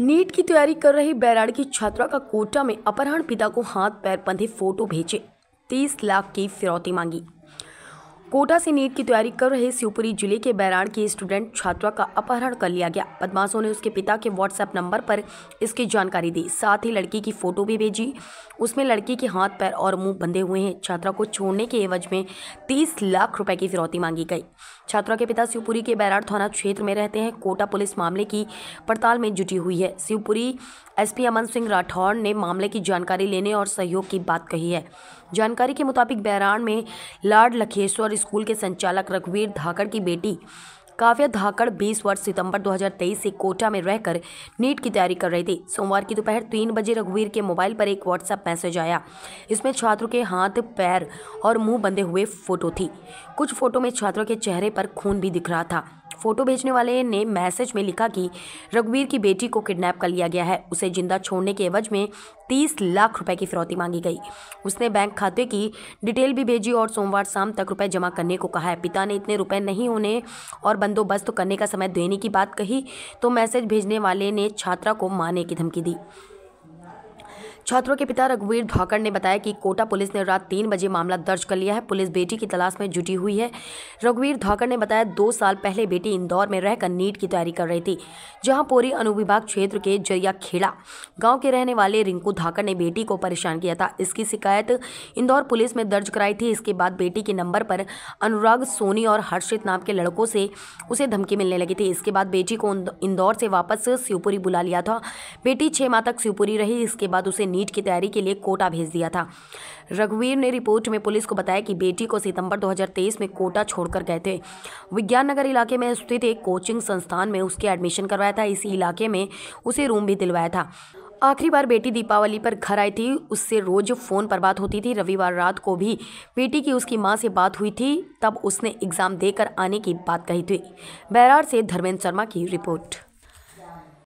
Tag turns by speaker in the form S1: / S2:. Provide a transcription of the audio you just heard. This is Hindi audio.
S1: नीट की तैयारी कर रही बैराड़ की छात्रा का कोटा में अपहरण पिता को हाथ पैर बंधे फोटो भेजे तीस लाख की फिरौती मांगी कोटा से नीट की तैयारी कर रहे शिवपुरी जिले के बैराड़ की स्टूडेंट छात्रा का अपहरण कर लिया गया बदमाशों ने उसके पिता के व्हाट्सएप नंबर पर इसकी जानकारी दी साथ ही लड़की की फ़ोटो भी भेजी उसमें लड़की के हाथ पैर और मुंह बंधे हुए हैं छात्रा को छोड़ने के एवज में तीस लाख रुपए की फिरौती मांगी गई छात्रा के पिता शिवपुरी के बैराड़ थाना क्षेत्र में रहते हैं कोटा पुलिस मामले की पड़ताल में जुटी हुई है शिवपुरी एसपी अमन सिंह राठौर ने मामले की जानकारी लेने और सहयोग की बात कही है जानकारी के मुताबिक बैराड़ में लाड लखेश्वर स्कूल के संचालक रघुवीर धाकड़ की बेटी काव्या धाकड़ 20 वर्ष सितंबर 2023 से कोटा में रहकर नीट की तैयारी कर रही थी सोमवार की दोपहर तीन बजे रघुवीर के मोबाइल पर एक व्हाट्सएप मैसेज आया इसमें छात्रों के हाथ पैर और मुंह बंधे हुए फोटो थी कुछ फोटो में छात्रों के चेहरे पर खून भी दिख रहा था फ़ोटो भेजने वाले ने मैसेज में लिखा कि रघुवीर की बेटी को किडनैप कर लिया गया है उसे जिंदा छोड़ने के एवज में तीस लाख रुपए की फिरौती मांगी गई उसने बैंक खाते की डिटेल भी भेजी और सोमवार शाम तक रुपए जमा करने को कहा है पिता ने इतने रुपए नहीं होने और बंदोबस्त करने का समय देने की बात कही तो मैसेज भेजने वाले ने छात्रा को मारने की धमकी दी छात्रों के पिता रघुवीर धाकड़ ने बताया कि कोटा पुलिस ने रात तीन बजे मामला दर्ज कर लिया है पुलिस बेटी की तलाश में जुटी हुई है रघुवीर धाकड़ ने बताया दो साल पहले बेटी इंदौर में रहकर नीट की तैयारी कर रही थी जहां पोरी अनुविभाग क्षेत्र के जरिया खेड़ा गाँव के रहने वाले रिंकू धाकड़ ने बेटी को परेशान किया था इसकी शिकायत इंदौर पुलिस में दर्ज कराई थी इसके बाद बेटी के नंबर पर अनुराग सोनी और हर्षित नाम के लड़कों से उसे धमकी मिलने लगी थी इसके बाद बेटी को इंदौर से वापस शिवपुरी बुला लिया था बेटी छह माह तक शिवपुरी रही इसके बाद उसे नीट की तैयारी के लिए कोटा भेज दिया था रघुवीर ने रिपोर्ट में पुलिस को बताया कि बेटी को सितंबर 2023 में कोटा छोड़कर गए थे विज्ञान नगर इलाके में स्थित एक कोचिंग संस्थान में उसके एडमिशन करवाया था इसी इलाके में उसे रूम भी दिलवाया था आखिरी बार बेटी दीपावली पर घर आई थी उससे रोज फ़ोन पर बात होती थी रविवार रात को भी बेटी की उसकी माँ से बात हुई थी तब उसने एग्ज़ाम देकर आने की बात कही थी बैरार से धर्मेंद्र शर्मा की रिपोर्ट